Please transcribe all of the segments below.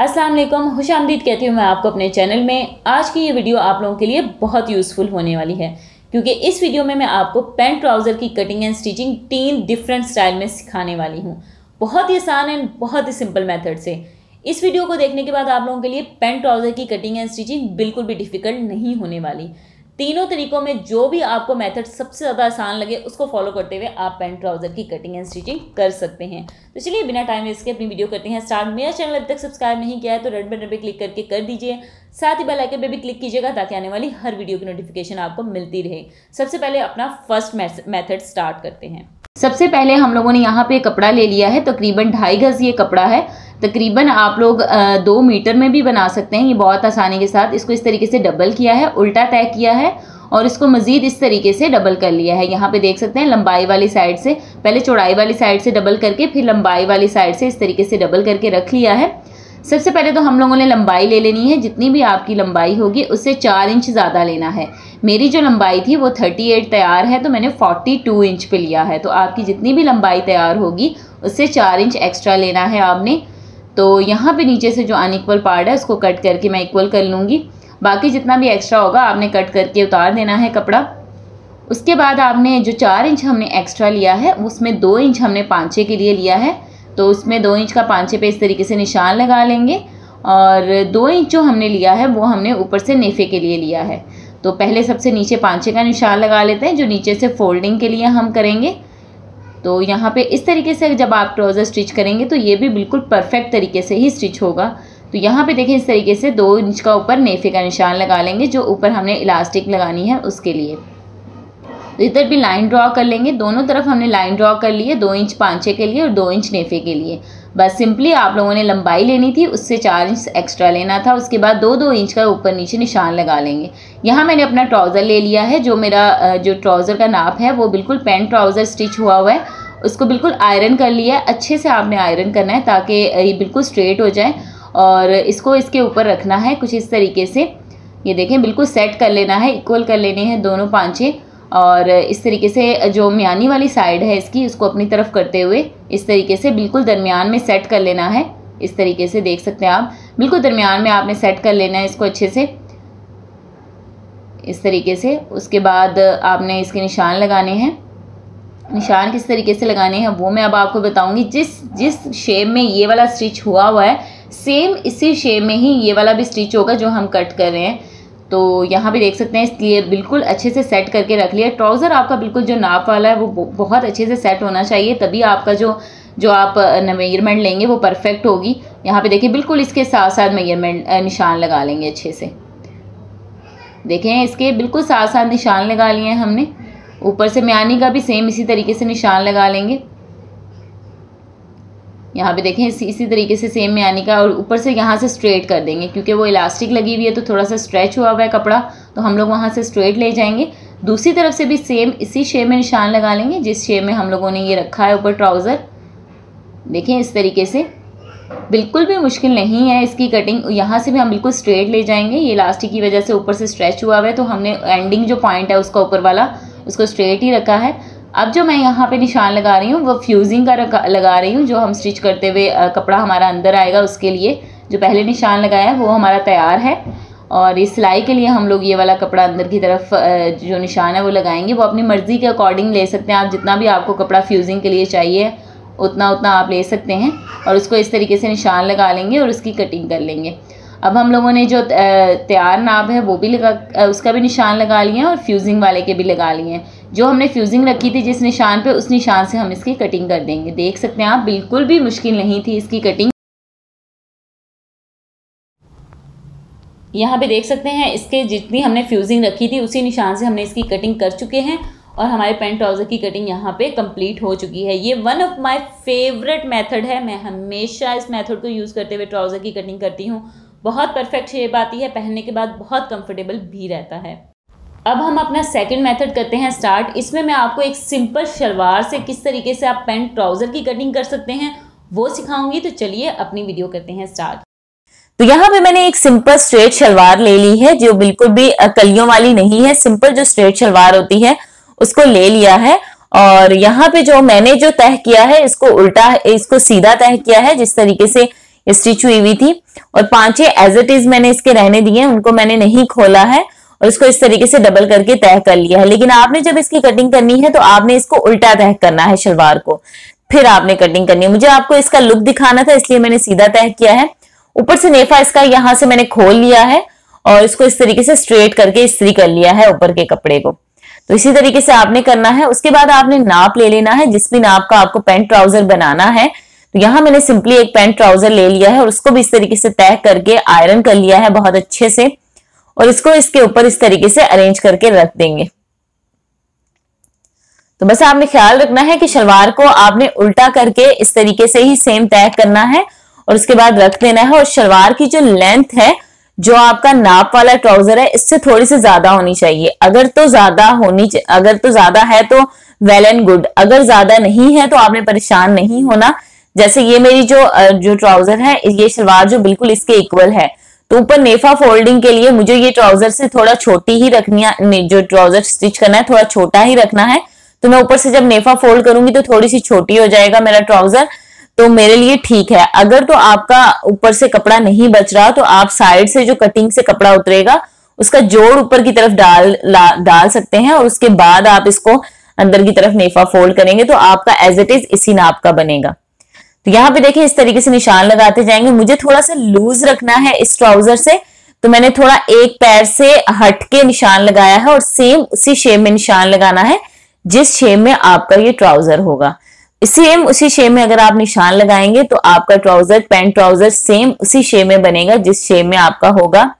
असलम खुश आमदीद कहती हूँ मैं आपको अपने चैनल में आज की ये वीडियो आप लोगों के लिए बहुत यूज़फुल होने वाली है क्योंकि इस वीडियो में मैं आपको पेंट ट्राउज़र की कटिंग एंड स्टिचिंग तीन डिफरेंट स्टाइल में सिखाने वाली हूँ बहुत ही आसान एंड बहुत ही सिंपल मेथड से इस वीडियो को देखने के बाद आप लोगों के लिए पेंट ट्राउज़र की कटिंग एंड स्टिचिंग बिल्कुल भी डिफ़िकल्ट नहीं होने वाली तीनों तरीकों में जो भी आपको मेथड सबसे ज़्यादा आसान लगे उसको फॉलो करते हुए आप पैंट ट्राउज़र की कटिंग एंड स्टिचिंग कर सकते हैं तो चलिए बिना टाइम वेस्ट के अपनी वीडियो करते हैं स्टार्ट मेरा चैनल अभी तक सब्सक्राइब नहीं किया है तो रेड बटन पर क्लिक करके कर दीजिए साथ ही बेल आइकन पे भी क्लिक कीजिएगा ताकि आने वाली हर वीडियो की नोटिफिकेशन आपको मिलती रहे सबसे पहले अपना फर्स्ट मैथड स्टार्ट करते हैं सबसे पहले हम लोगों ने यहाँ पे कपड़ा ले लिया है तकरीबन ढाई गज ये कपड़ा है तकरीबन आप लोग दो मीटर में भी बना सकते हैं ये बहुत आसानी के साथ इसको इस तरीके से डबल किया है उल्टा तय किया है और इसको मज़ीद इस तरीके से डबल कर लिया है यहाँ पे देख सकते हैं लंबाई वाली साइड से पहले चौड़ाई वाली साइड से डबल करके फिर लंबाई वाली साइड से इस तरीके से डबल करके रख लिया है सबसे पहले तो हम लोगों ने लंबाई ले लेनी है जितनी भी आपकी लंबाई होगी उससे चार इंच ज़्यादा लेना है मेरी जो लंबाई थी वो थर्टी एट तैयार है तो मैंने फोर्टी टू इंच पे लिया है तो आपकी जितनी भी लंबाई तैयार होगी उससे चार इंच एक्स्ट्रा लेना है आपने तो यहाँ पे नीचे से जो अनइक्वल पार्ट है उसको कट करके मैं इक्वल कर लूँगी बाकी जितना भी एक्स्ट्रा होगा आपने कट करके उतार देना है कपड़ा उसके बाद आपने जो चार इंच हमने एक्स्ट्रा लिया है उसमें दो इंच हमने पाँचे के लिए लिया है तो उसमें दो इंच का पाँचे पे इस तरीके से निशान लगा लेंगे और दो इंच जो हमने लिया है वो हमने ऊपर से नेफे के लिए लिया है तो पहले सबसे नीचे पाँचे का निशान लगा लेते हैं जो नीचे से फोल्डिंग के लिए हम करेंगे तो यहाँ पे इस तरीके से जब आप ट्राउज़र स्टिच करेंगे तो ये भी बिल्कुल परफेक्ट तरीके से ही स्टिच होगा तो यहाँ पे देखें इस तरीके से दो इंच का ऊपर नेफे का निशान लगा लेंगे जो ऊपर हमने इलास्टिक लगानी है उसके लिए तो इधर भी लाइन ड्रॉ कर लेंगे दोनों तरफ हमने लाइन ड्रॉ कर ली है दो इंच पाँचे के लिए और दो इंच नेफे के लिए बस सिंपली आप लोगों ने लंबाई लेनी थी उससे चार इंच एक्स्ट्रा लेना था उसके बाद दो दो इंच का ऊपर नीचे निशान लगा लेंगे यहाँ मैंने अपना ट्राउज़र ले लिया है जो मेरा जो ट्राउज़र का नाप है वो बिल्कुल पेंट ट्राउज़र स्टिच हुआ हुआ है उसको बिल्कुल आयरन कर लिया है अच्छे से आपने आयरन करना है ताकि ये बिल्कुल स्ट्रेट हो जाए और इसको इसके ऊपर रखना है कुछ इस तरीके से ये देखें बिल्कुल सेट कर लेना है इक्वल कर लेने हैं दोनों पाँचें और इस तरीके से जो म्यानी वाली साइड है इसकी उसको अपनी तरफ करते हुए इस तरीके से बिल्कुल दरमियान में सेट कर लेना है इस तरीके से देख सकते हैं आप बिल्कुल दरमियान में आपने सेट कर लेना है इसको अच्छे से इस तरीके से उसके बाद आपने इसके निशान लगाने हैं निशान किस तरीके से लगाने हैं वो मैं अब आपको बताऊंगी जिस जिस शेप में ये वाला स्टिच हुआ हुआ है सेम इसी शेप में ही ये वाला भी स्टिच होगा जो हम कट कर रहे हैं तो यहाँ भी देख सकते हैं इसलिए बिल्कुल अच्छे से सेट करके रख लिया ट्राउज़र आपका बिल्कुल जो नाप वाला है वो बहुत अच्छे से सेट होना चाहिए तभी आपका जो जो आप मेजरमेंट लेंगे वो परफेक्ट होगी यहाँ पे देखिए बिल्कुल इसके साथ साथ मेजरमेंट निशान लगा लेंगे अच्छे से देखें इसके बिल्कुल साथ साथ निशान लगा लिए हैं हमने ऊपर से म्यानी का भी सेम इसी तरीके से निशान लगा लेंगे यहाँ पे देखें इसी तरीके से सेम में आने का और ऊपर से यहाँ से स्ट्रेट कर देंगे क्योंकि वो इलास्टिक लगी हुई है तो थोड़ा सा स्ट्रेच हुआ हुआ है कपड़ा तो हम लोग वहाँ से स्ट्रेट ले जाएंगे दूसरी तरफ से भी सेम इसी शेप में निशान लगा लेंगे जिस शेप में हम लोगों ने ये रखा है ऊपर ट्राउज़र देखें इस तरीके से बिल्कुल भी मुश्किल नहीं है इसकी कटिंग यहाँ से भी हम बिल्कुल स्ट्रेट ले जाएंगे ये इलास्टिक की वजह से ऊपर से स्ट्रेच हुआ हुआ है तो हमने एंडिंग जो पॉइंट है उसका ऊपर वाला उसको स्ट्रेट ही रखा है अब जो मैं यहाँ पे निशान लगा रही हूँ वो फ्यूजिंग का लगा रही हूँ जो हम स्टिच करते हुए कपड़ा हमारा अंदर आएगा उसके लिए जो पहले निशान लगाया है वो हमारा तैयार है और इस सिलाई के लिए हम लोग ये वाला कपड़ा अंदर की तरफ जो निशान है वो लगाएंगे वो अपनी मर्ज़ी के अकॉर्डिंग ले सकते हैं आप जितना भी आपको कपड़ा फ्यूजिंग के लिए चाहिए उतना उतना आप ले सकते हैं और उसको इस तरीके से निशान लगा लेंगे और उसकी कटिंग कर लेंगे अब हम लोगों ने जो तैयार नाप है वो भी लगा उसका भी निशान लगा लिए हैं और फ्यूजिंग वाले के भी लगा लिए हैं जो हमने फ्यूजिंग रखी थी जिस निशान पे उस निशान से हम इसकी कटिंग कर देंगे देख सकते हैं आप बिल्कुल भी मुश्किल नहीं थी इसकी कटिंग यहाँ पे देख सकते हैं इसके जितनी हमने फ्यूजिंग रखी थी उसी निशान से हमने इसकी कटिंग कर चुके हैं और हमारे पेंट ट्राउज़र की कटिंग यहाँ पे कंप्लीट हो चुकी है ये one of my favourite method है मैं हमेशा इस मेथड को यूज़ करते हुए ट्राउज़र की कटिंग करती हूँ बहुत परफेक्ट शेप आती है पहनने के बाद बहुत कंफर्टेबल भी रहता है अब हम अपना सेकंड मेथड करते हैं स्टार्ट इसमें मैं आपको एक सिंपल शलवार से किस तरीके से आप पेंट ट्राउज़र की कटिंग कर सकते हैं वो सिखाऊंगी तो चलिए अपनी वीडियो करते हैं स्टार्ट तो यहाँ पे मैंने एक सिंपल स्ट्रेट शलवार ले ली है जो बिल्कुल भी कलियों वाली नहीं है सिंपल जो स्ट्रेट शलवार होती है उसको ले लिया है और यहाँ पे जो मैंने जो तय किया है इसको उल्टा इसको सीधा तय किया है जिस तरीके से स्टिच हुई हुई थी और पांचे एज इट इज मैंने इसके रहने दिए उनको मैंने नहीं खोला है और इसको इस तरीके से डबल करके तय कर लिया है लेकिन आपने जब इसकी कटिंग करनी है तो आपने इसको उल्टा तय करना है शलवार को फिर आपने कटिंग करनी है मुझे आपको इसका लुक दिखाना था इसलिए मैंने सीधा तय किया है ऊपर से नेफा इसका यहां से मैंने खोल लिया है और इसको इस तरीके से स्ट्रेट करके इसी कर लिया है ऊपर के कपड़े को तो इसी तरीके से आपने करना है उसके बाद आपने नाप ले लेना है जिस भी नाप का आपको पैंट ट्राउजर बनाना है तो यहाँ मैंने सिंपली एक पैंट ट्राउजर ले लिया है और उसको भी इस तरीके से तय करके आयरन कर लिया है बहुत अच्छे से और इसको इसके ऊपर इस तरीके से अरेंज करके रख देंगे तो बस आपने ख्याल रखना है कि शलवार को आपने उल्टा करके इस तरीके से ही सेम तय करना है और उसके बाद रख देना है और शलवार की जो लेंथ है जो आपका नाप वाला ट्राउजर है इससे थोड़ी सी ज्यादा होनी चाहिए अगर तो ज्यादा होनी अगर तो ज्यादा है तो वेल एंड गुड अगर ज्यादा नहीं है तो आपने परेशान नहीं होना जैसे ये मेरी जो जो ट्राउजर है ये शलवार जो बिल्कुल इसके इक्वल है तो ऊपर नेफा फोल्डिंग के लिए मुझे ये ट्राउजर से थोड़ा छोटी ही रखनी है जो ट्राउजर स्टिच करना है थोड़ा छोटा ही रखना है तो मैं ऊपर से जब नेफा फोल्ड करूंगी तो थोड़ी सी छोटी हो जाएगा मेरा ट्राउजर तो मेरे लिए ठीक है अगर तो आपका ऊपर से कपड़ा नहीं बच रहा तो आप साइड से जो कटिंग से कपड़ा उतरेगा उसका जोड़ ऊपर की तरफ डाल डाल सकते हैं और उसके बाद आप इसको अंदर की तरफ नेफा फोल्ड करेंगे तो आपका एज इट इज इसी नाप का बनेगा तो यहाँ पे देखें इस तरीके से निशान लगाते जाएंगे मुझे थोड़ा सा लूज रखना है इस ट्राउजर से तो मैंने थोड़ा एक पैर से हट के निशान लगाया है और सेम उसी शेप में निशान लगाना है जिस शेप में आपका ये ट्राउजर होगा सेम उसी शेप में अगर आप निशान लगाएंगे तो आपका ट्राउजर पैंट ट्राउजर सेम उसी शेप में बनेगा जिस शेप में आपका होगा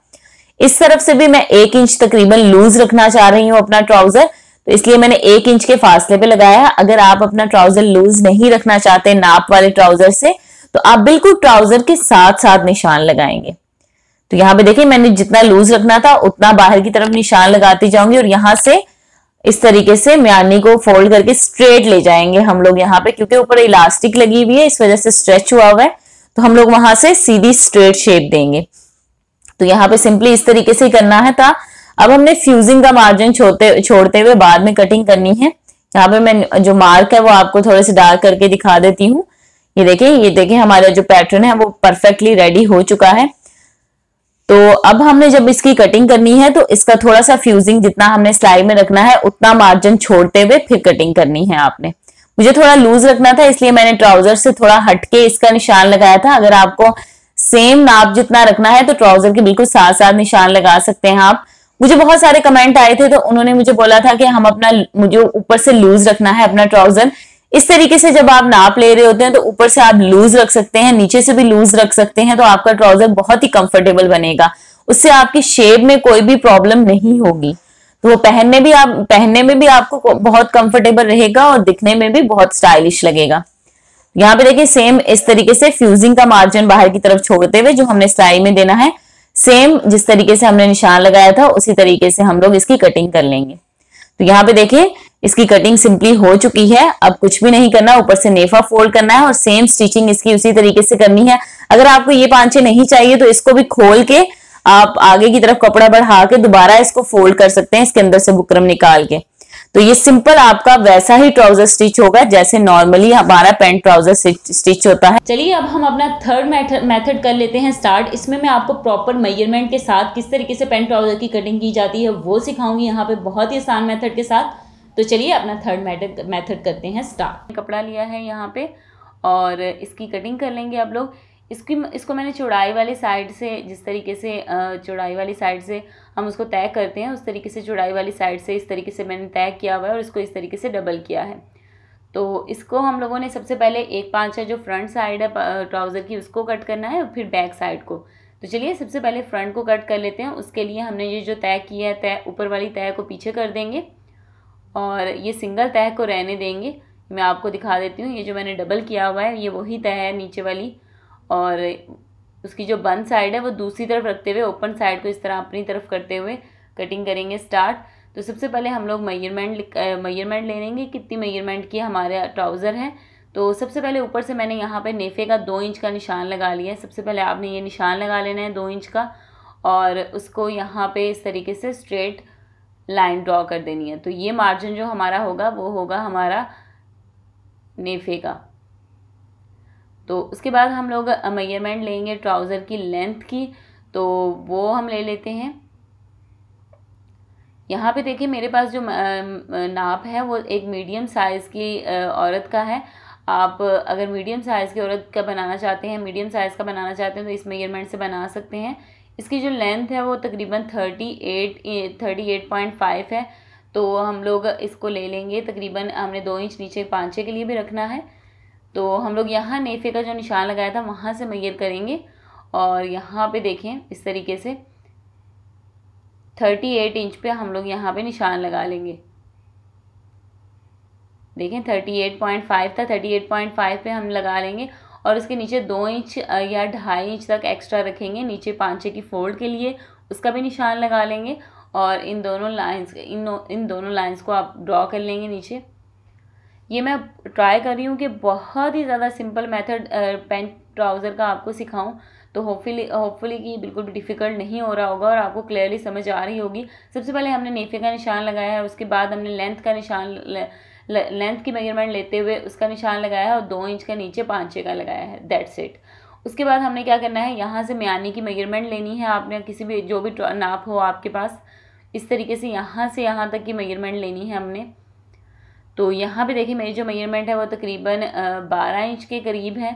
इस तरफ से भी मैं एक इंच तकरीबन लूज रखना चाह रही हूं अपना ट्राउजर तो इसलिए मैंने एक इंच के फासले पे लगाया अगर आप अपना ट्राउजर लूज नहीं रखना चाहते नाप वाले ट्राउजर से तो आप बिल्कुल ट्राउजर के साथ साथ निशान लगाएंगे तो यहाँ पे देखिए मैंने जितना लूज रखना था उतना बाहर की तरफ निशान लगाती जाऊंगी और यहां से इस तरीके से म्यानी को फोल्ड करके स्ट्रेट ले जाएंगे हम लोग यहाँ पे क्योंकि ऊपर इलास्टिक लगी हुई है इस वजह से स्ट्रेच हुआ हुआ है तो हम लोग वहां से सीधी स्ट्रेट शेप देंगे तो यहाँ पे सिंपली इस तरीके से करना है था अब हमने फ्यूजिंग का मार्जिन छोड़ते छोड़ते हुए बाद में कटिंग करनी है यहाँ पे मैं जो मार्क है वो आपको थोड़े से डार्क करके दिखा देती हूँ ये देखिए ये देखिए हमारा जो पैटर्न है वो परफेक्टली रेडी हो चुका है तो अब हमने जब इसकी कटिंग करनी है तो इसका थोड़ा सा फ्यूजिंग जितना हमने स्लाई में रखना है उतना मार्जिन छोड़ते हुए फिर कटिंग करनी है आपने मुझे थोड़ा लूज रखना था इसलिए मैंने ट्राउजर से थोड़ा हटके इसका निशान लगाया था अगर आपको सेम नाप जितना रखना है तो ट्राउजर के बिल्कुल साथ साथ निशान लगा सकते हैं आप मुझे बहुत सारे कमेंट आए थे तो उन्होंने मुझे बोला था कि हम अपना मुझे ऊपर से लूज रखना है अपना ट्राउजर इस तरीके से जब आप नाप ले रहे होते हैं तो ऊपर से आप लूज रख सकते हैं नीचे से भी लूज रख सकते हैं तो आपका ट्राउजर बहुत ही कंफर्टेबल बनेगा उससे आपकी शेप में कोई भी प्रॉब्लम नहीं होगी तो वो पहनने भी आप पहनने में भी आपको बहुत कंफर्टेबल रहेगा और दिखने में भी बहुत स्टाइलिश लगेगा यहाँ पे देखिए सेम इस तरीके से फ्यूजिंग का मार्जिन बाहर की तरफ छोड़ते हुए जो हमने सिलाई में देना है सेम जिस तरीके से हमने निशान लगाया था उसी तरीके से हम लोग इसकी कटिंग कर लेंगे तो यहाँ पे देखिए इसकी कटिंग सिंपली हो चुकी है अब कुछ भी नहीं करना ऊपर से नेफा फोल्ड करना है और सेम स्टिचिंग इसकी उसी तरीके से करनी है अगर आपको ये पांचे नहीं चाहिए तो इसको भी खोल के आप आगे की तरफ कपड़ा बढ़ा के दोबारा इसको फोल्ड कर सकते हैं इसके अंदर से बुकरम निकाल के तो ये सिंपल आपका वैसा ही ट्राउजर स्टिच होगा जैसे नॉर्मली हमारा पैंट ट्राउजर स्टिच होता है चलिए अब हम अपना थर्ड मेथड कर लेते हैं स्टार्ट इसमें मैं आपको प्रॉपर मेजरमेंट के साथ किस तरीके से पैंट ट्राउजर की कटिंग की जाती है वो सिखाऊंगी यहाँ पे बहुत ही आसान मेथड के साथ तो चलिए अपना थर्ड मेथड करते हैं स्टार्ट कपड़ा लिया है यहाँ पे और इसकी कटिंग कर लेंगे आप लोग इसकी इसको मैंने चौड़ाई वाली साइड से जिस तरीके से चौड़ाई वाली साइड से हम उसको तय करते हैं उस तरीके से चौड़ाई वाली साइड से इस तरीके से मैंने तय किया हुआ है और इसको इस तरीके से डबल किया है तो इसको हम लोगों ने सबसे पहले एक पाँच है जो फ्रंट साइड है ट्राउज़र की उसको कट करना है और फिर बैक साइड को तो चलिए सबसे पहले फ्रंट को कट कर लेते हैं उसके लिए हमने ये जो तय किया है तय ऊपर वाली तय को पीछे कर देंगे और ये सिंगल तय को रहने देंगे मैं आपको दिखा देती हूँ ये जो मैंने डबल किया हुआ है ये वही तय है नीचे वाली और उसकी जो बंद साइड है वो दूसरी तरफ रखते हुए ओपन साइड को इस तरह अपनी तरफ करते हुए कटिंग करेंगे स्टार्ट तो सबसे पहले हम लोग मयरमेंट मयरमेंट ले लेंगे कितनी मयरमेंट की हमारे ट्राउज़र है तो सबसे पहले ऊपर से मैंने यहाँ पे नेफे का दो इंच का निशान लगा लिया है सबसे पहले आपने ये निशान लगा लेना है दो इंच का और उसको यहाँ पे इस तरीके से स्ट्रेट लाइन ड्रॉ कर देनी है तो ये मार्जिन जो हमारा होगा वो होगा हमारा नेफे का तो उसके बाद हम लोग मेजरमेंट लेंगे ट्राउज़र की लेंथ की तो वो हम ले लेते हैं यहाँ पे देखिए मेरे पास जो नाप है वो एक मीडियम साइज़ की औरत का है आप अगर मीडियम साइज़ की औरत का बनाना चाहते हैं मीडियम साइज़ का बनाना चाहते हैं तो इस मेजरमेंट से बना सकते हैं इसकी जो लेंथ है वो तकरीबन thirty eight thirty eight point five है तो हम लोग इसको ले लेंगे तकरीबन हमने दो इंच नीचे पाँचे के लिए भी रखना है तो हम लोग यहाँ नेफे का जो निशान लगाया था वहाँ से मैयर करेंगे और यहाँ पे देखें इस तरीके से थर्टी एट इंच पे हम लोग यहाँ पे निशान लगा लेंगे देखें थर्टी एट पॉइंट फाइव था थर्टी एट पॉइंट फाइव पर हम लगा लेंगे और उसके नीचे दो इंच या ढाई इंच तक एक्स्ट्रा रखेंगे नीचे पाँचे की फोल्ड के लिए उसका भी निशान लगा लेंगे और इन दोनों लाइंस इन इन दोनों लाइंस को आप ड्रॉ कर लेंगे नीचे ये मैं ट्राई कर रही हूँ कि बहुत ही ज़्यादा सिंपल मेथड पेंट ट्राउज़र का आपको सिखाऊं तो होपफुली होपफुली कि बिल्कुल भी डिफ़िकल्ट नहीं हो रहा होगा और आपको क्लियरली समझ आ रही होगी सबसे पहले हमने नेफे का निशान लगाया है उसके बाद हमने लेंथ का निशान लेंथ की मेजरमेंट लेते हुए उसका निशान लगाया है और दो इंच का नीचे पाँच छः का लगाया है दैट सेट उसके बाद हमने क्या करना है यहाँ से म्यानी की मेजरमेंट लेनी है आपने किसी भी जो भी नाप हो आपके पास इस तरीके से यहाँ से यहाँ तक की मेजरमेंट लेनी है हमने तो यहाँ पे देखिए मेरी जो मेजरमेंट है वो तकरीबन बारह इंच के करीब है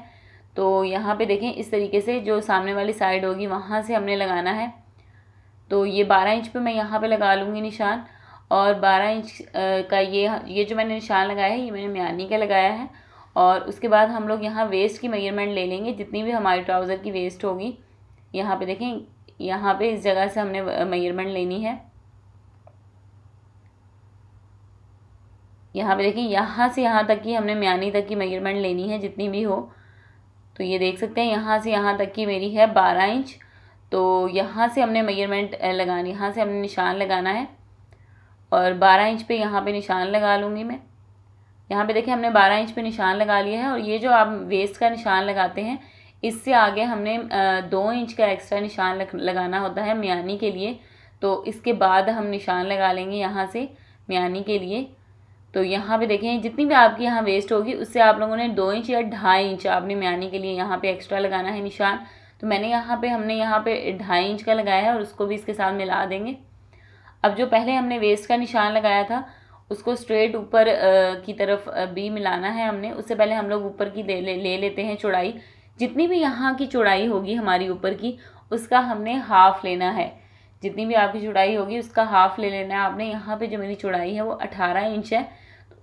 तो यहाँ पे देखें इस तरीके से जो सामने वाली साइड होगी वहाँ से हमने लगाना है तो ये बारह इंच पे मैं यहाँ पे लगा लूँगी निशान और बारह इंच का ये ये जो मैंने निशान लगाया है ये मैंने म्यानी का लगाया है और उसके बाद हम लोग यहाँ वेस्ट की मेजरमेंट ले लेंगे जितनी भी हमारी ट्राउज़र की वेस्ट होगी यहाँ पर देखें यहाँ पर इस जगह से हमने मेजरमेंट लेनी है यहाँ पे देखिए यहाँ से यहाँ तक की हमने म्यानी तक की मेजरमेंट लेनी है जितनी भी हो तो ये देख सकते हैं यहाँ से यहाँ तक की मेरी है बारह इंच तो यहाँ से हमने मेजरमेंट लगानी यहाँ से हमने निशान लगाना है और बारह इंच पे यहाँ पे निशान लगा लूँगी मैं यहाँ पे देखिए हमने बारह इंच पे निशान लगा लिया है और ये जो आप वेस्ट का निशान लगाते हैं इससे आगे हमने दो इंच का एक्स्ट्रा निशान लगाना होता है म्यानी के लिए तो इसके बाद हम निशान लगा लेंगे यहाँ से म्यानी के लिए तो यहाँ पे देखें जितनी भी आपकी यहाँ वेस्ट होगी उससे आप लोगों ने दो इंच या ढाई इंच आपने म्याने के लिए यहाँ पे एक्स्ट्रा लगाना है निशान तो मैंने यहाँ पे हमने यहाँ पे ढाई इंच का लगाया है और उसको भी इसके साथ मिला देंगे अब जो पहले हमने वेस्ट का निशान लगाया था उसको स्ट्रेट ऊपर की तरफ भी मिलाना है हमने उससे पहले हम लोग ऊपर की ले, ले, ले लेते हैं चौड़ाई जितनी भी यहाँ की चौड़ाई होगी हमारी ऊपर की उसका हमने हाफ़ लेना है जितनी भी आपकी चौड़ाई होगी उसका हाफ़ ले लेना है आपने यहाँ पे जो मेरी चौड़ाई है वो अठारह इंच है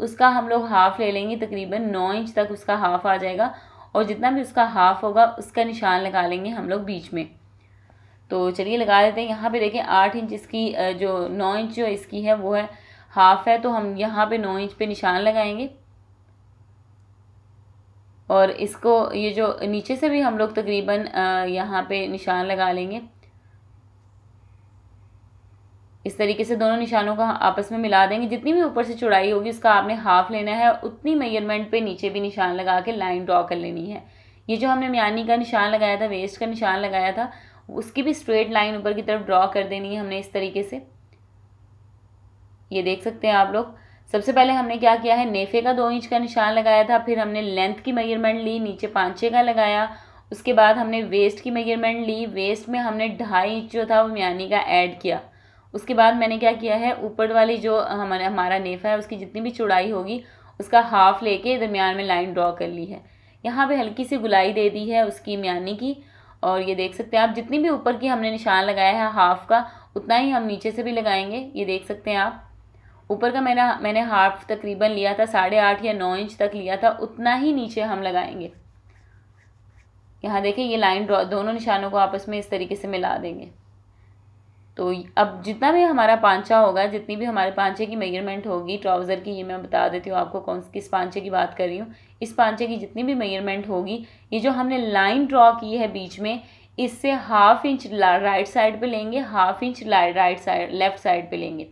उसका हम लोग हाफ़ ले लेंगे तकरीबन नौ इंच तक उसका हाफ़ आ जाएगा और जितना भी उसका हाफ़ होगा उसका निशान लगा लेंगे हम लोग बीच में तो चलिए लगा देते हैं यहाँ पे देखें आठ इंच इसकी जो नौ इंच जो इसकी है वो है हाफ़ है तो हम यहाँ पे नौ इंच पे निशान लगाएंगे और इसको ये जो नीचे से भी हम लोग तकरीबन यहाँ पे निशान लगा लेंगे इस तरीके से दोनों निशानों का आपस में मिला देंगे जितनी भी ऊपर से चौड़ाई होगी उसका आपने हाफ लेना है उतनी मेजरमेंट पे नीचे भी निशान लगा के लाइन ड्रॉ कर लेनी है ये जो हमने म्यानी का निशान लगाया था वेस्ट का निशान लगाया था उसकी भी स्ट्रेट लाइन ऊपर की तरफ ड्रॉ कर देनी है हमने इस तरीके से ये देख सकते हैं आप लोग सबसे पहले हमने क्या किया है नेफे का दो इंच का निशान लगाया था फिर हमने लेंथ की मेजरमेंट ली नीचे पाँचे का लगाया उसके बाद हमने वेस्ट की मेजरमेंट ली वेस्ट में हमने ढाई इंच जो था वो म्यानी का ऐड किया उसके बाद मैंने क्या किया है ऊपर वाली जो हमारा हमारा नेफा है उसकी जितनी भी चौड़ाई होगी उसका हाफ लेके दरमियान में लाइन ड्रॉ कर ली है यहाँ पे हल्की सी गुलाई दे दी है उसकी म्यानी की और ये देख सकते हैं आप जितनी भी ऊपर की हमने निशान लगाया है हाफ का उतना ही हम नीचे से भी लगाएंगे ये देख सकते हैं आप ऊपर का मैंने मैंने हाफ तकरीबन लिया था साढ़े आठ या नौ इंच तक लिया था उतना ही नीचे हम लगाएंगे यहाँ देखें ये लाइन ड्रॉ दोनों निशानों को आपस में इस तरीके से मिला देंगे तो अब जितना भी हमारा पांचा होगा जितनी भी हमारे पांचे की मेजरमेंट होगी ट्राउज़र की ये मैं बता देती हूँ आपको कौन किस पांचे की बात कर रही हूँ इस पांचे की जितनी भी मेजरमेंट होगी ये जो हमने लाइन ड्रॉ की है बीच में इससे हाफ इंच राइट साइड पे लेंगे half inch right side left side पर लेंगे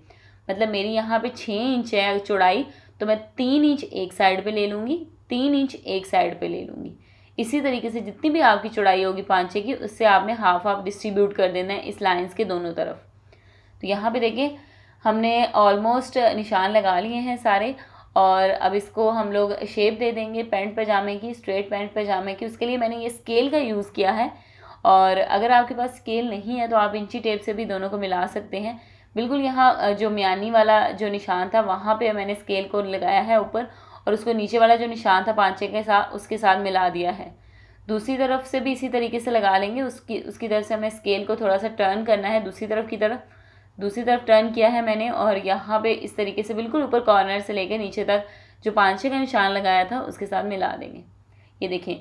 मतलब मेरी यहाँ पर छः इंच है चौड़ाई तो मैं तीन इंच एक साइड पर ले लूँगी तीन इंच एक साइड पर ले लूँगी इसी तरीके से जितनी भी आपकी चौड़ाई होगी पाँचे की उससे आपने हाफ हाफ डिस्ट्रीब्यूट कर देना है इस लाइंस के दोनों तरफ तो यहाँ पे देखिए हमने ऑलमोस्ट निशान लगा लिए हैं सारे और अब इसको हम लोग शेप दे देंगे पैंट पजामे की स्ट्रेट पैंट पजामे की उसके लिए मैंने ये स्केल का यूज़ किया है और अगर आपके पास स्केल नहीं है तो आप इंची टेप से भी दोनों को मिला सकते हैं बिल्कुल यहाँ जो म्यानी वाला जो निशान था वहाँ पे मैंने स्केल को लगाया है ऊपर और उसको नीचे वाला जो निशान था पाँचे के साथ उसके साथ मिला दिया है दूसरी तरफ से भी इसी तरीके से लगा लेंगे उसकी उसकी तरफ से हमें स्केल को थोड़ा सा टर्न करना है दूसरी तरफ की तरफ दूसरी तरफ टर्न किया है मैंने और यहाँ पे इस तरीके से बिल्कुल ऊपर कॉर्नर से लेकर नीचे तक जो पाँचे का निशान लगाया था उसके साथ मिला देंगे ये देखें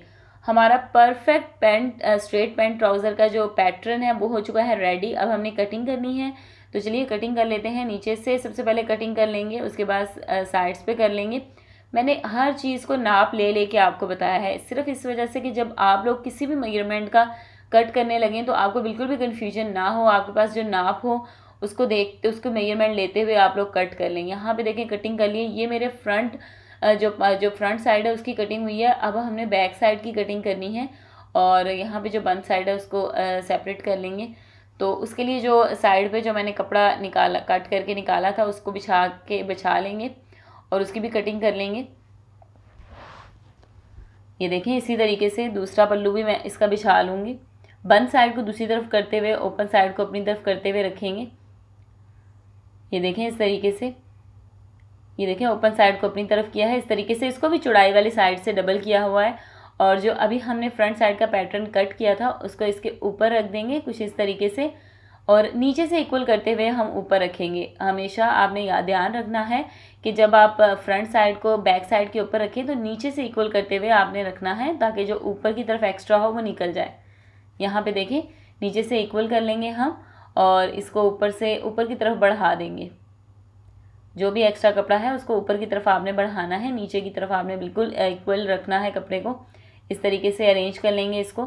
हमारा perfect pant straight pant trouser का जो पैटर्न है वो हो चुका है रेडी अब हमने कटिंग करनी है तो चलिए कटिंग कर लेते हैं नीचे से सबसे पहले कटिंग कर लेंगे उसके बाद साइड्स पे कर लेंगे मैंने हर चीज़ को नाप ले ले कर आपको बताया है सिर्फ इस वजह से कि जब आप लोग किसी भी मेजरमेंट का कट करने लगें तो आपको बिल्कुल भी कन्फ्यूजन ना हो आपके पास जो नाप हो उसको देखते उसको मेजरमेंट लेते हुए आप लोग कट कर लें यहाँ पे देखें कटिंग कर लिए ये मेरे फ्रंट जो जो फ्रंट साइड है उसकी कटिंग हुई है अब हमने बैक साइड की कटिंग करनी है और यहाँ पे जो बंद साइड है उसको सेपरेट कर लेंगे तो उसके लिए जो साइड पे जो मैंने कपड़ा निकाला कट करके निकाला था उसको बिछा के बिछा लेंगे और उसकी भी कटिंग कर लेंगे ये देखें इसी तरीके से दूसरा पल्लू भी मैं इसका बिछा लूँगी बंद साइड को दूसरी तरफ करते हुए ओपन साइड को अपनी तरफ करते हुए रखेंगे ये देखें इस तरीके से ये देखें ओपन साइड को अपनी तरफ किया है इस तरीके से इसको भी चौड़ाई वाली साइड से डबल किया हुआ है और जो अभी हमने फ्रंट साइड का पैटर्न कट किया था उसको इसके ऊपर रख देंगे कुछ इस तरीके से और नीचे से इक्वल करते हुए हम ऊपर रखेंगे हमेशा आपने याद ध्यान रखना है कि जब आप फ्रंट साइड को बैक साइड के ऊपर रखें तो नीचे से इक्वल करते हुए आपने रखना है ताकि जो ऊपर की तरफ एक्स्ट्रा हो वो निकल जाए यहाँ पे देखिए नीचे से इक्वल कर लेंगे हम और इसको ऊपर से ऊपर की तरफ बढ़ा देंगे जो भी एक्स्ट्रा कपड़ा है उसको ऊपर की तरफ आपने बढ़ाना है नीचे की तरफ आपने बिल्कुल इक्वल रखना है कपड़े को इस तरीके से अरेंज कर लेंगे इसको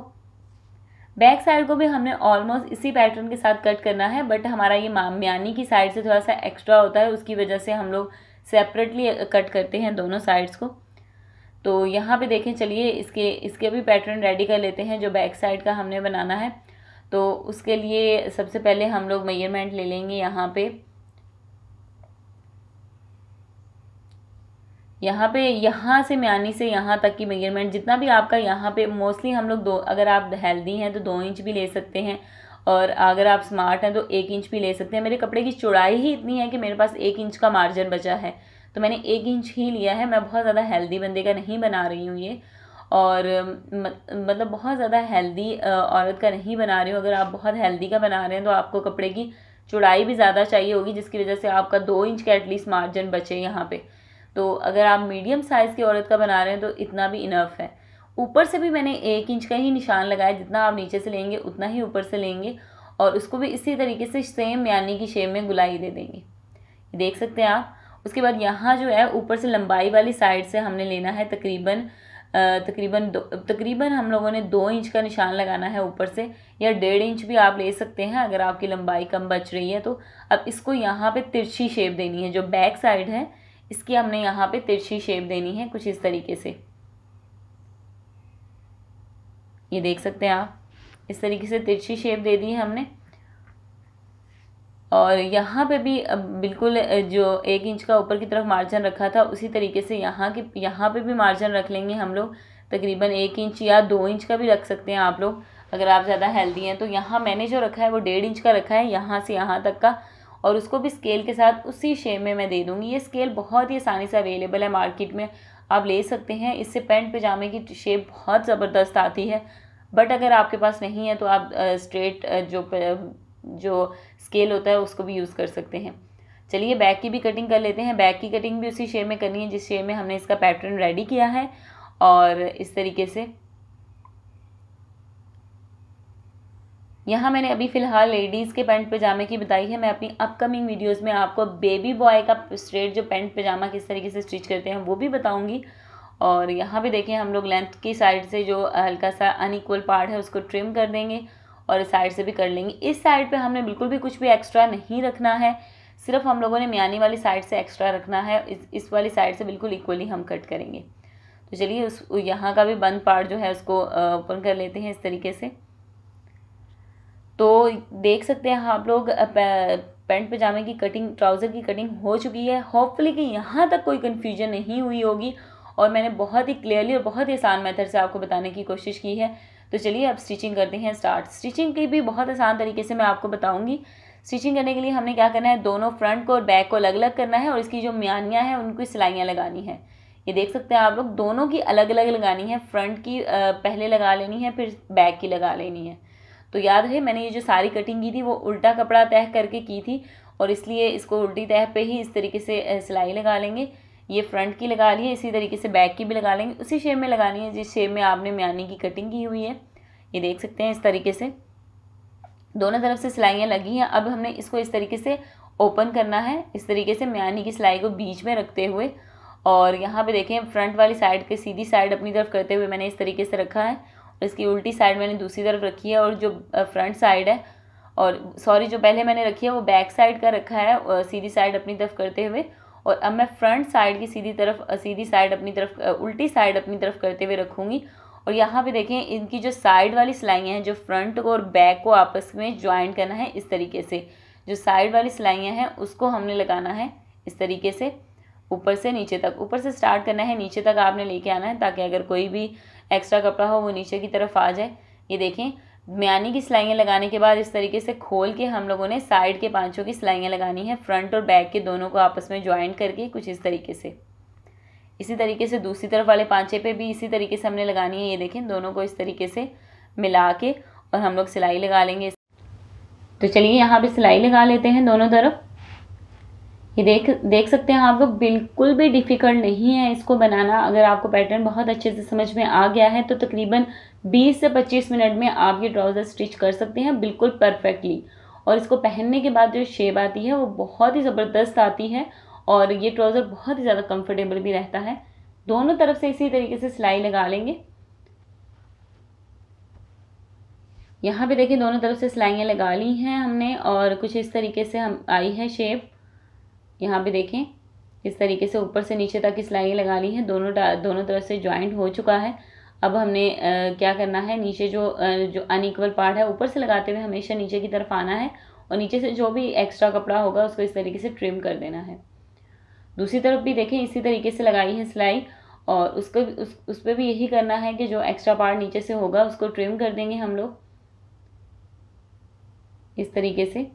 बैक साइड को भी हमने ऑलमोस्ट इसी पैटर्न के साथ कट करना है बट हमारा ये म्यानी की साइड से थोड़ा सा एक्स्ट्रा होता है उसकी वजह से हम लोग सेपरेटली कट करते हैं दोनों साइड्स को तो यहाँ पे देखें चलिए इसके इसके भी पैटर्न रेडी कर लेते हैं जो बैक साइड का हमने बनाना है तो उसके लिए सबसे पहले हम लोग मेजरमेंट ले लेंगे यहाँ पर यहाँ पे यहाँ से म्यानी से यहाँ तक की मेजरमेंट जितना भी आपका यहाँ पे मोस्टली हम लोग दो अगर आप हेल्दी हैं तो दो इंच भी ले सकते हैं और अगर आप स्मार्ट हैं तो एक इंच भी ले सकते हैं मेरे कपड़े की चौड़ाई ही इतनी है कि मेरे पास एक इंच का मार्जिन बचा है तो मैंने एक इंच ही लिया है मैं बहुत ज़्यादा हेल्दी बंदे का नहीं बना रही हूँ ये और मतलब बहुत ज़्यादा हेल्दी औरत का नहीं बना रही हूँ अगर आप बहुत हेल्दी का बना रहे हैं तो आपको कपड़े की चौड़ाई भी ज़्यादा चाहिए होगी जिसकी वजह से आपका दो इंच का एटलीस्ट मार्जिन बचे यहाँ पर तो अगर आप मीडियम साइज़ की औरत का बना रहे हैं तो इतना भी इनफ है ऊपर से भी मैंने एक इंच का ही निशान लगाया जितना आप नीचे से लेंगे उतना ही ऊपर से लेंगे और उसको भी इसी तरीके से सेम यानी कि शेप में गुलाई दे देंगे देख सकते हैं आप उसके बाद यहाँ जो है ऊपर से लंबाई वाली साइड से हमने लेना है तकरीबन तकरीबन दो तकरीबन हम लोगों ने दो इंच का निशान लगाना है ऊपर से या डेढ़ इंच भी आप ले सकते हैं अगर आपकी लंबाई कम बच रही है तो अब इसको यहाँ पे तिरछी शेप देनी है जो बैक साइड है इसकी हमने यहाँ पे तिरछी शेप देनी है कुछ इस तरीके से ये देख सकते हैं आप इस तरीके से तिरछी शेप दे दी है हमने और यहाँ पे भी बिल्कुल जो एक इंच का ऊपर की तरफ मार्जिन रखा था उसी तरीके से यहाँ के यहाँ पे भी मार्जिन रख लेंगे हम लोग तकरीबन एक इंच या दो इंच का भी रख सकते हैं आप लोग अगर आप ज़्यादा हेल्दी हैं तो यहाँ मैंने जो रखा है वो डेढ़ इंच का रखा है यहाँ से यहाँ तक का और उसको भी स्केल के साथ उसी शेप में मैं दे दूँगी ये स्केल बहुत ही आसानी से अवेलेबल है मार्केट में आप ले सकते हैं इससे पैंट पजामे की शेप बहुत ज़बरदस्त आती है बट अगर आपके पास नहीं है तो आप स्ट्रेट जो जो स्केल होता है उसको भी यूज़ कर सकते हैं चलिए बैक की भी कटिंग कर लेते हैं बैक की कटिंग भी उसी शेप में करनी है जिस शेप में हमने इसका पैटर्न रेडी किया है और इस तरीके से यहाँ मैंने अभी फ़िलहाल लेडीज़ के पैंट पजामे की बताई है मैं अपनी अपकमिंग वीडियोस में आपको बेबी बॉय का स्ट्रेट जो पैंट पजामा किस तरीके से स्टिच करते हैं वो भी बताऊँगी और यहाँ पे देखें हम लोग लेंथ की साइड से जो हल्का सा अनइक्वल पार्ट है उसको ट्रिम कर देंगे और इस साइड से भी कर लेंगे इस साइड पर हमने बिल्कुल भी कुछ भी एक्स्ट्रा नहीं रखना है सिर्फ हम लोगों ने मियानी वाली साइड से एक्स्ट्रा रखना है इस इस वाली साइड से बिल्कुल इक्वली हम कट करेंगे तो चलिए उस यहाँ का भी बंद पार्ट जो है उसको ओपन कर लेते हैं इस तरीके से तो देख सकते हैं आप लोग पैंट पजामे की कटिंग ट्राउज़र की कटिंग हो चुकी है होपफुली कि यहाँ तक कोई कन्फ्यूजन नहीं हुई होगी और मैंने बहुत ही क्लियरली और बहुत ही आसान मेथड से आपको बताने की कोशिश की है तो चलिए अब स्टिचिंग करते हैं स्टार्ट स्टिचिंग की भी बहुत आसान तरीके से मैं आपको बताऊँगी स्टिचिंग करने के लिए हमने क्या करना है दोनों फ्रंट को और बैक को अलग अलग करना है और इसकी जो म्यानियाँ हैं उनकी सिलाइयाँ लगानी है ये देख सकते हैं आप लोग दोनों की अलग अलग लगानी है फ्रंट की पहले लगा लेनी है फिर बैक की लगा लेनी है तो याद है मैंने ये जो सारी कटिंग की थी वो उल्टा कपड़ा तह करके की थी और इसलिए इसको उल्टी तह पे ही इस तरीके से सिलाई लगा लेंगे ये फ्रंट की लगा ली है इसी तरीके से बैक की भी लगा लेंगे उसी शेप में लगानी है जिस शेप में आपने म्यानी की कटिंग की हुई है ये देख सकते हैं इस तरीके से दोनों तरफ से सिलाइयाँ लगी हैं अब हमने इसको इस तरीके से ओपन करना है इस तरीके से म्यानी की सिलाई को बीच में रखते हुए और यहाँ पे देखें फ्रंट वाली साइड के सीधी साइड अपनी तरफ करते हुए मैंने इस तरीके से रखा है और इसकी उल्टी साइड मैंने दूसरी तरफ रखी है और जो फ्रंट साइड है और सॉरी जो पहले मैंने रखी है वो बैक साइड का रखा है सीधी साइड अपनी तरफ करते हुए और अब मैं फ्रंट साइड की सीधी तरफ सीधी साइड अपनी तरफ उल्टी साइड अपनी तरफ करते हुए रखूँगी और यहाँ पे देखें इनकी जो साइड वाली सिलाइयाँ हैं जो फ्रंट को और बैक को आपस में ज्वाइन करना है इस तरीके से जो साइड वाली सिलाइयाँ हैं उसको हमने लगाना है इस तरीके से ऊपर से नीचे तक ऊपर से स्टार्ट करना है नीचे तक आपने लेके आना है ताकि अगर कोई भी एक्स्ट्रा कपड़ा हो वो नीचे की तरफ आ जाए ये देखें म्यानी की सिलाइयाँ लगाने के बाद इस तरीके से खोल के हम लोगों ने साइड के पांचों की सिलाइयाँ लगानी है फ्रंट और बैक के दोनों को आपस में ज्वाइन करके कुछ इस तरीके से इसी तरीके से दूसरी तरफ वाले पांचे पे भी इसी तरीके से हमने लगानी है ये देखें दोनों को इस तरीके से मिला के और हम लोग सिलाई लगा लेंगे तो चलिए यहाँ पर सिलाई लगा लेते हैं दोनों तरफ ये देख देख सकते हैं आप लोग बिल्कुल भी डिफ़िकल्ट नहीं है इसको बनाना अगर आपको पैटर्न बहुत अच्छे से समझ में आ गया है तो तकरीबन 20 से 25 मिनट में आप ये ट्राउज़र स्टिच कर सकते हैं बिल्कुल परफेक्टली और इसको पहनने के बाद जो शेप आती है वो बहुत ही ज़बरदस्त आती है और ये ट्राउज़र बहुत ही ज़्यादा कम्फर्टेबल भी रहता है दोनों तरफ से इसी तरीके से सिलाई लगा लेंगे यहाँ पे देखिए दोनों तरफ से सिलाइयाँ लगा ली हैं हमने और कुछ इस तरीके से हम आई है शेप यहाँ पे देखें इस तरीके से ऊपर से नीचे तक सिलाई लगा ली हैं दोनों दोनों तरफ से ज्वाइंट हो चुका है अब हमने आ, क्या करना है नीचे जो आ, जो अनईक्वल पार्ट है ऊपर से लगाते हुए हमेशा नीचे की तरफ आना है और नीचे से जो भी एक्स्ट्रा कपड़ा होगा उसको इस तरीके से ट्रिम कर देना है दूसरी तरफ भी देखें इसी तरीके से लगाई है सिलाई और उसको उस उस पर भी यही करना है कि जो एक्स्ट्रा पार्ट नीचे से होगा उसको ट्रिम कर देंगे हम लोग इस तरीके से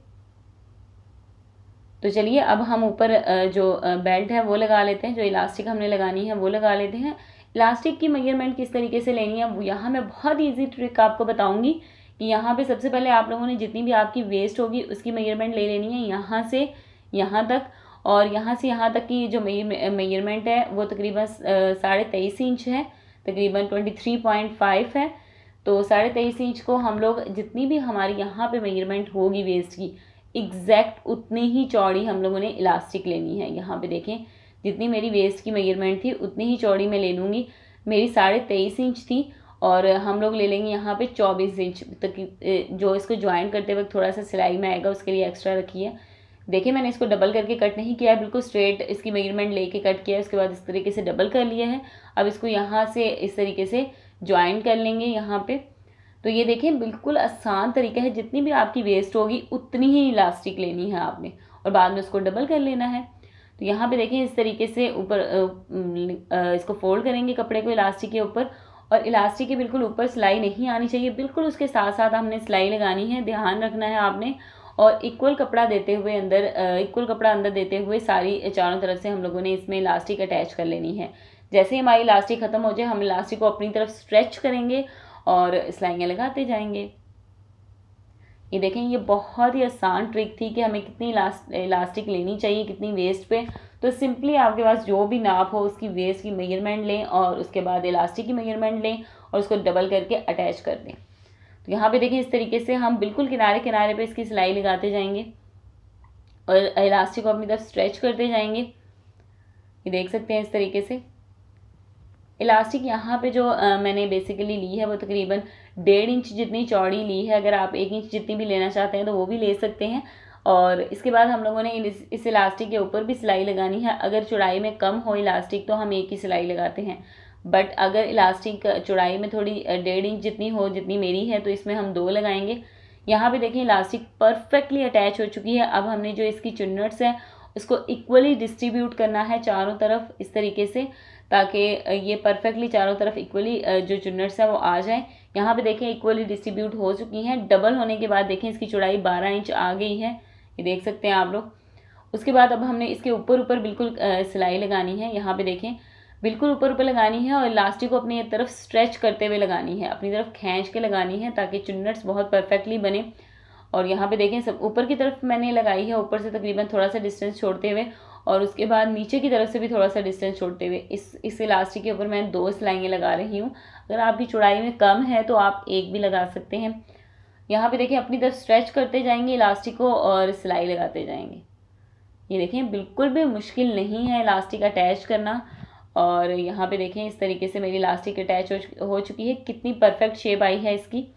तो चलिए अब हम ऊपर जो बेल्ट है वो लगा लेते हैं जो इलास्टिक हमने लगानी है वो लगा लेते हैं इलास्टिक की मेजरमेंट किस तरीके से लेनी है यहाँ मैं बहुत ईजी ट्रिक आपको बताऊँगी कि यहाँ पे सबसे पहले आप लोगों ने जितनी भी आपकी वेस्ट होगी उसकी मेजरमेंट ले लेनी है यहाँ से यहाँ तक और यहाँ से यहाँ तक की जो मेजरमेंट है वो तकरीबन साढ़े तेईस इंच है तकरीबन ट्वेंटी थ्री पॉइंट फाइव है तो साढ़े तेईस इंच को हम लोग जितनी भी हमारी यहाँ पे मेजरमेंट होगी वेस्ट की एग्जैक्ट उतनी ही चौड़ी हम लोगों ने इलास्टिक लेनी है यहाँ पे देखें जितनी मेरी वेस्ट की मेजरमेंट थी उतनी ही चौड़ी मैं ले लूँगी मेरी साढ़े तेईस इंच थी और हम लोग ले लेंगे यहाँ पे चौबीस इंच तक जो इसको ज्वाइन करते वक्त थोड़ा सा सिलाई में आएगा उसके लिए एक्स्ट्रा रखी है देखिए मैंने इसको डबल करके कट नहीं किया है बिल्कुल स्ट्रेट इसकी मेजरमेंट लेके कट किया है उसके बाद इस तरीके से डबल कर लिया है अब इसको यहाँ से इस तरीके से ज्वाइन कर लेंगे यहाँ पर तो ये देखें बिल्कुल आसान तरीका है जितनी भी आपकी वेस्ट होगी उतनी ही इलास्टिक लेनी है आपने और बाद में उसको डबल कर लेना है तो यहाँ पे देखें इस तरीके से ऊपर इसको फोल्ड करेंगे कपड़े को इलास्टिक के ऊपर और इलास्टिक के बिल्कुल ऊपर सिलाई नहीं आनी चाहिए बिल्कुल उसके साथ साथ हमने सिलाई लगानी है ध्यान रखना है आपने और इक्वल कपड़ा देते हुए अंदर इक्वल कपड़ा अंदर देते हुए सारी चारों तरफ से हम लोगों ने इसमें इलास्टिक अटैच कर लेनी है जैसे ही हमारी इलास्टिक ख़त्म हो जाए हम इलास्टिक को अपनी तरफ स्ट्रेच करेंगे और सिलाइयाँ लगाते जाएंगे ये देखें ये बहुत ही आसान ट्रिक थी कि हमें कितनी इलास्ट इलास्टिक लेनी चाहिए कितनी वेस्ट पे तो सिंपली आपके पास जो भी नाप हो उसकी वेस्ट की मेजरमेंट लें और उसके बाद इलास्टिक की मेजरमेंट लें और उसको डबल करके अटैच कर दें तो यहाँ पे देखें इस तरीके से हम बिल्कुल किनारे किनारे पे इसकी सिलाई लगाते जाएंगे और इलास्टिक को अपनी तरफ स्ट्रेच करते जाएंगे ये देख सकते हैं इस तरीके से इलास्टिक यहाँ पे जो आ, मैंने बेसिकली ली है वो तकरीबन डेढ़ इंच जितनी चौड़ी ली है अगर आप एक इंच जितनी भी लेना चाहते हैं तो वो भी ले सकते हैं और इसके बाद हम लोगों ने इस, इलास्टिक के ऊपर भी सिलाई लगानी है अगर चौड़ाई में कम हो इलास्टिक तो हम एक ही सिलाई लगाते हैं बट अगर इलास्टिक चौड़ाई में थोड़ी डेढ़ इंच जितनी हो जितनी मेरी है तो इसमें हम दो लगाएंगे यहाँ पे देखें इलास्टिक परफेक्टली अटैच हो चुकी है अब हमने जो इसकी चुन्नट्स है उसको इक्वली डिस्ट्रीब्यूट करना है चारों तरफ इस तरीके से ताकि ये परफेक्टली चारों तरफ इक्वली जो चुनट्स हैं वो आ जाएँ यहाँ पे देखें इक्वली डिस्ट्रीब्यूट हो चुकी हैं डबल होने के बाद देखें इसकी चौड़ाई बारह इंच आ गई है ये देख सकते हैं आप लोग उसके बाद अब हमने इसके ऊपर ऊपर बिल्कुल सिलाई लगानी है यहाँ पे देखें बिल्कुल ऊपर ऊपर लगानी है और इलास्टिक को अपनी तरफ स्ट्रेच करते हुए लगानी है अपनी तरफ खींच के लगानी है ताकि चुनट्स बहुत परफेक्टली बने और यहाँ पे देखें सब ऊपर की तरफ मैंने लगाई है ऊपर से तकरीबन थोड़ा सा डिस्टेंस छोड़ते हुए और उसके बाद नीचे की तरफ से भी थोड़ा सा डिस्टेंस छोड़ते हुए इस इस इलास्टिक के ऊपर मैं दो सिलाइयाँ लगा रही हूँ अगर आपकी चौड़ाई में कम है तो आप एक भी लगा सकते हैं यहाँ पे देखिए अपनी तरफ स्ट्रेच करते जाएंगे इलास्टिक को और सिलाई लगाते जाएंगे ये देखें बिल्कुल भी मुश्किल नहीं है इलास्टिक अटैच करना और यहाँ पे देखें इस तरीके से मेरी इलास्टिक अटैच हो चुकी है कितनी परफेक्ट शेप आई है इसकी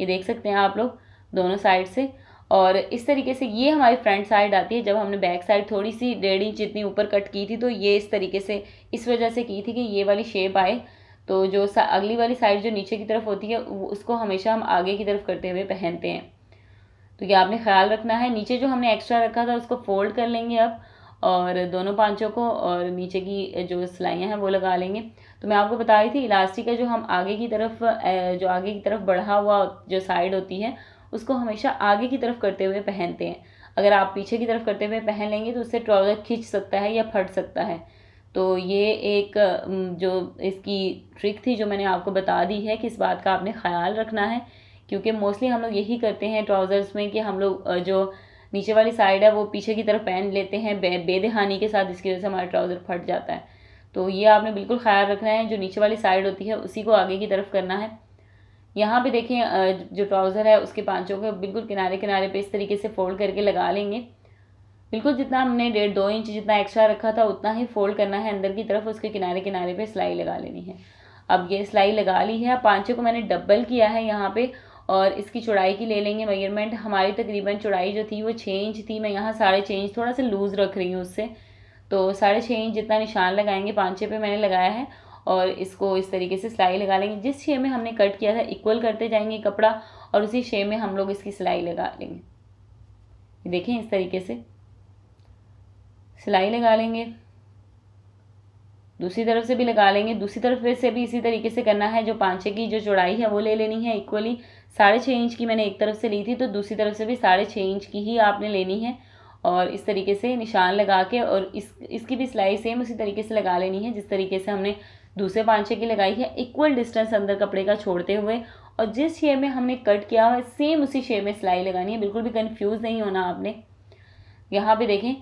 ये देख सकते हैं आप लोग दोनों साइड से और इस तरीके से ये हमारी फ्रंट साइड आती है जब हमने बैक साइड थोड़ी सी डेढ़ इंच जितनी ऊपर कट की थी तो ये इस तरीके से इस वजह से की थी कि ये वाली शेप आए तो जो अगली वाली साइड जो नीचे की तरफ होती है उसको हमेशा हम आगे की तरफ करते हुए पहनते हैं तो ये आपने ख्याल रखना है नीचे जो हमने एक्स्ट्रा रखा था उसको फोल्ड कर लेंगे अब और दोनों पांचों को और नीचे की जो सिलाइयाँ हैं वो लगा लेंगे तो मैं आपको बता रही थी इलास्टिक का जो हम आगे की तरफ जो आगे की तरफ बढ़ा हुआ जो साइड होती है उसको हमेशा आगे की तरफ करते हुए पहनते हैं अगर आप पीछे की तरफ करते हुए पहन लेंगे तो उससे ट्राउज़र खींच सकता है या फट सकता है तो ये एक जो इसकी ट्रिक थी जो मैंने आपको बता दी है कि इस बात का आपने ख्याल रखना है क्योंकि मोस्टली हम लोग यही करते हैं ट्राउज़र्स में कि हम लोग जो नीचे वाली साइड है वो पीछे की तरफ पहन लेते हैं बे बेदहानी के साथ इसकी वजह से हमारा ट्राउज़र फट जाता है तो ये आपने बिल्कुल ख्याल रखना है जो नीचे वाली साइड होती है उसी को आगे की तरफ करना है यहाँ पे देखिए जो ट्राउज़र है उसके पांचों को बिल्कुल किनारे किनारे पे इस तरीके से फोल्ड करके लगा लेंगे बिल्कुल जितना हमने डेढ़ दो इंच जितना एक्स्ट्रा रखा था उतना ही फोल्ड करना है अंदर की तरफ उसके किनारे किनारे पे सिलाई लगा लेनी है अब ये सिलाई लगा ली है पाँचों को मैंने डबल किया है यहाँ पर और इसकी चौड़ाई की ले लेंगे मेजरमेंट हमारी तकरीबन चौड़ाई जो थी वो छः इंच थी मैं यहाँ साढ़े छः इंच थोड़ा सा लूज़ रख रही हूँ उससे तो साढ़े छः इंच जितना निशान लगाएंगे पाँचे पे मैंने लगाया है और इसको इस तरीके से सिलाई लगा लेंगे जिस शे में हमने कट किया था इक्वल करते जाएंगे कपड़ा और उसी शे में हम लोग इसकी सिलाई लगा लेंगे देखें इस तरीके से सिलाई लगा लेंगे दूसरी तरफ से भी लगा लेंगे दूसरी तरफ से भी इसी तरीके से करना है जो पाँचे की जो चौड़ाई है वो ले लेनी है इक्वली साढ़े छः इंच की मैंने एक तरफ से ली थी तो दूसरी तरफ से भी साढ़े छः इंच की ही आपने लेनी है और इस तरीके से निशान लगा के और इस इसकी भी सिलाई सेम उसी तरीके से लगा लेनी है जिस तरीके से हमने दूसरे पांचे की लगाई है इक्वल डिस्टेंस अंदर कपड़े का छोड़ते हुए और जिस शेप में हमने कट किया है सेम उसी शेप में सिलाई लगानी है बिल्कुल भी कन्फ्यूज़ नहीं होना आपने यहाँ पर देखें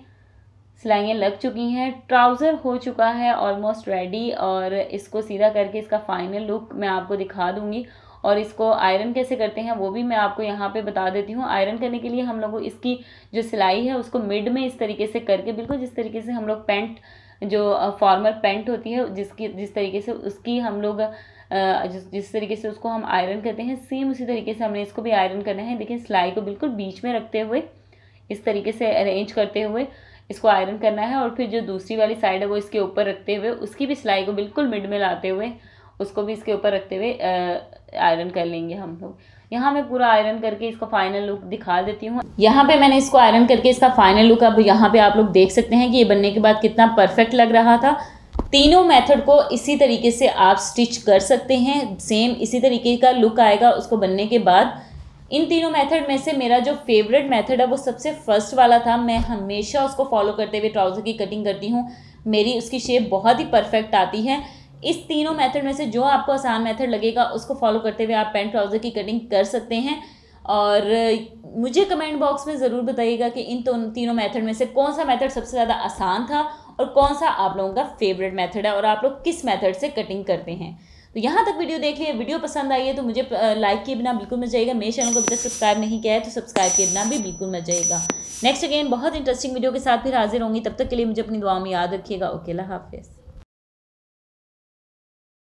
सिलाइयाँ लग चुकी हैं ट्राउज़र हो चुका है ऑलमोस्ट रेडी और इसको सीधा करके इसका फाइनल लुक मैं आपको दिखा दूँगी और इसको आयरन कैसे करते हैं वो भी मैं आपको यहाँ पे बता देती हूँ आयरन करने के लिए हम लोग इसकी जो सिलाई है उसको मिड में इस तरीके से करके बिल्कुल जिस तरीके से हम लोग पैंट जो फॉर्मल पेंट होती है जिसकी जिस तरीके से उसकी हम लोग जिस जिस तरीके से उसको हम आयरन करते हैं सेम उसी तरीके से हमने इसको भी आयरन करना है देखिए सिलाई को बिल्कुल बीच में रखते हुए इस तरीके से अरेंज करते हुए इसको आयरन करना है और फिर जो दूसरी वाली साइड है वो इसके ऊपर रखते हुए उसकी भी सिलाई को बिल्कुल मिड में लाते हुए उसको भी इसके ऊपर रखते हुए आयरन कर लेंगे हम लोग यहाँ मैं पूरा आयरन करके इसका फाइनल लुक दिखा देती हूँ यहाँ पे मैंने इसको आयरन करके इसका फाइनल लुक अब यहाँ पे आप लोग देख सकते हैं कि ये बनने के बाद कितना परफेक्ट लग रहा था तीनों मेथड को इसी तरीके से आप स्टिच कर सकते हैं सेम इसी तरीके का लुक आएगा उसको बनने के बाद इन तीनों मेथड में से मेरा जो फेवरेट मेथड है वो सबसे फर्स्ट वाला था मैं हमेशा उसको फॉलो करते हुए ट्राउज़र की कटिंग करती हूँ मेरी उसकी शेप बहुत ही परफेक्ट आती है इस तीनों मेथड में से जो आपको आसान मेथड लगेगा उसको फॉलो करते हुए आप पैंट ट्राउज़र की कटिंग कर सकते हैं और मुझे कमेंट बॉक्स में ज़रूर बताइएगा कि इन तो तीनों मेथड में से कौन सा मेथड सबसे ज़्यादा आसान था और कौन सा आप लोगों का फेवरेट मेथड है और आप लोग किस मेथड से कटिंग करते हैं तो यहाँ तक वीडियो देख लिए वीडियो पसंद आई है तो मुझे लाइक किए बिना बिल्कुल मत जाएगा मेरे चैनल को अभी तक सब्सक्राइब नहीं किया है तो सब्सक्राइब किए बिना भी बिल्कुल मत जाएगा नेक्स्ट अगेन बहुत इंटरेस्टिंग वीडियो के साथ फिर हाजिर होंगी तब तक के लिए मुझे अपनी दुआ में याद रखिएगा ओके अल्लाह हाफिज़